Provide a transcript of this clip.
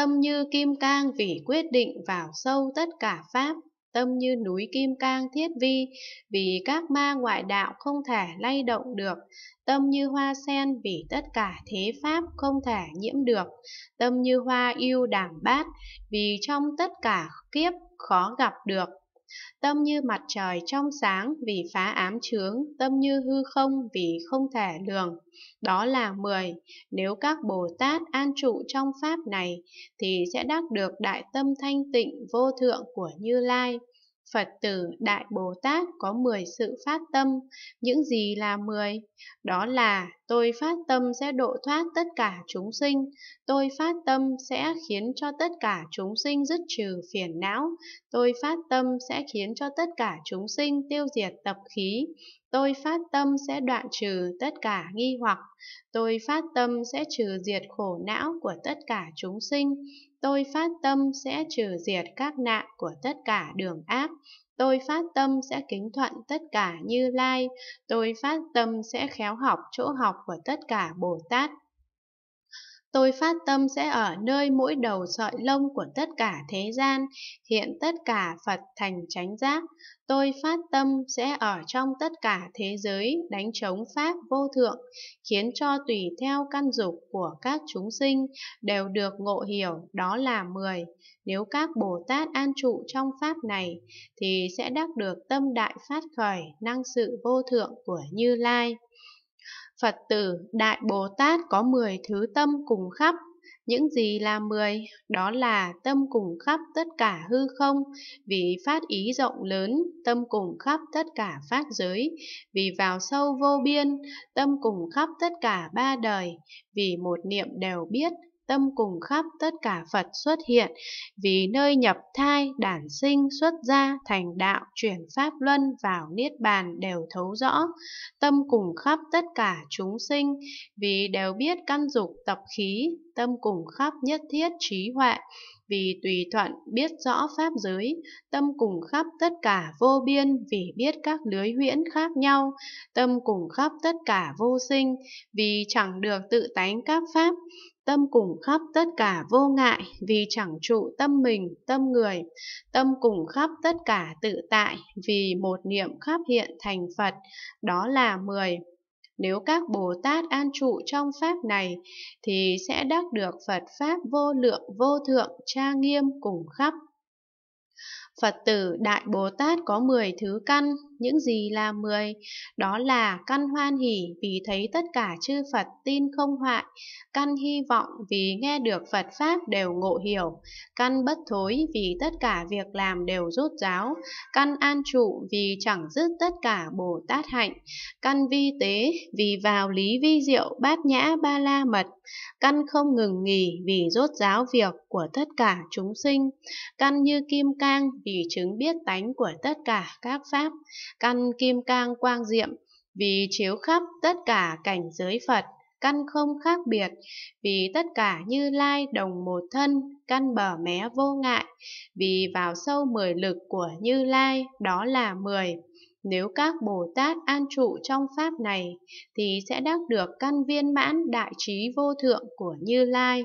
Tâm như kim cang vì quyết định vào sâu tất cả pháp, tâm như núi kim cang thiết vi vì các ma ngoại đạo không thể lay động được, tâm như hoa sen vì tất cả thế pháp không thể nhiễm được, tâm như hoa yêu đảng bát vì trong tất cả kiếp khó gặp được, Tâm như mặt trời trong sáng vì phá ám chướng, tâm như hư không vì không thể lường. Đó là 10. Nếu các Bồ Tát an trụ trong Pháp này, thì sẽ đắc được đại tâm thanh tịnh vô thượng của Như Lai. Phật tử Đại Bồ Tát có 10 sự phát tâm, những gì là 10? Đó là tôi phát tâm sẽ độ thoát tất cả chúng sinh, tôi phát tâm sẽ khiến cho tất cả chúng sinh dứt trừ phiền não, tôi phát tâm sẽ khiến cho tất cả chúng sinh tiêu diệt tập khí, tôi phát tâm sẽ đoạn trừ tất cả nghi hoặc, tôi phát tâm sẽ trừ diệt khổ não của tất cả chúng sinh, Tôi phát tâm sẽ trừ diệt các nạn của tất cả đường ác. Tôi phát tâm sẽ kính thuận tất cả Như Lai. Tôi phát tâm sẽ khéo học chỗ học của tất cả Bồ Tát. Tôi phát tâm sẽ ở nơi mỗi đầu sợi lông của tất cả thế gian, hiện tất cả Phật thành chánh giác. Tôi phát tâm sẽ ở trong tất cả thế giới, đánh chống Pháp vô thượng, khiến cho tùy theo căn dục của các chúng sinh đều được ngộ hiểu, đó là mười. Nếu các Bồ Tát an trụ trong Pháp này, thì sẽ đắc được tâm đại phát khởi, năng sự vô thượng của Như Lai. Phật tử Đại Bồ Tát có 10 thứ tâm cùng khắp, những gì là 10? Đó là tâm cùng khắp tất cả hư không, vì phát ý rộng lớn, tâm cùng khắp tất cả phát giới, vì vào sâu vô biên, tâm cùng khắp tất cả ba đời, vì một niệm đều biết, tâm cùng khắp tất cả Phật xuất hiện, vì nơi nhập thai, đản sinh, xuất gia, thành đạo, chuyển pháp luân vào niết bàn đều thấu rõ, tâm cùng khắp tất cả chúng sinh, vì đều biết căn dục tập khí, tâm cùng khắp nhất thiết trí huệ, vì tùy thuận biết rõ pháp giới, tâm cùng khắp tất cả vô biên vì biết các lưới huyễn khác nhau, tâm cùng khắp tất cả vô sinh vì chẳng được tự tánh các pháp, tâm cùng khắp tất cả vô ngại vì chẳng trụ tâm mình, tâm người, tâm cùng khắp tất cả tự tại vì một niệm khắp hiện thành Phật, đó là mười Nếu các Bồ Tát an trụ trong Pháp này, thì sẽ đắc được Phật Pháp vô lượng vô thượng, tra nghiêm cùng khắp Phật tử Đại Bồ Tát có 10 thứ căn, những gì là 10? Đó là căn hoan hỷ vì thấy tất cả chư Phật tin không hoại, căn hy vọng vì nghe được Phật Pháp đều ngộ hiểu, căn bất thối vì tất cả việc làm đều rút giáo, căn an trụ vì chẳng dứt tất cả Bồ Tát hạnh, căn vi tế vì vào lý vi diệu bát nhã ba la mật, căn không ngừng nghỉ vì rốt giáo việc của tất cả chúng sinh, căn như kim cang vì vì chứng biết tánh của tất cả các pháp, căn kim cang quang diệm, vì chiếu khắp tất cả cảnh giới Phật, căn không khác biệt, vì tất cả như lai đồng một thân, căn bờ mé vô ngại, vì vào sâu mười lực của như lai, đó là mười. Nếu các Bồ Tát an trụ trong Pháp này, thì sẽ đắc được căn viên mãn đại trí vô thượng của Như Lai.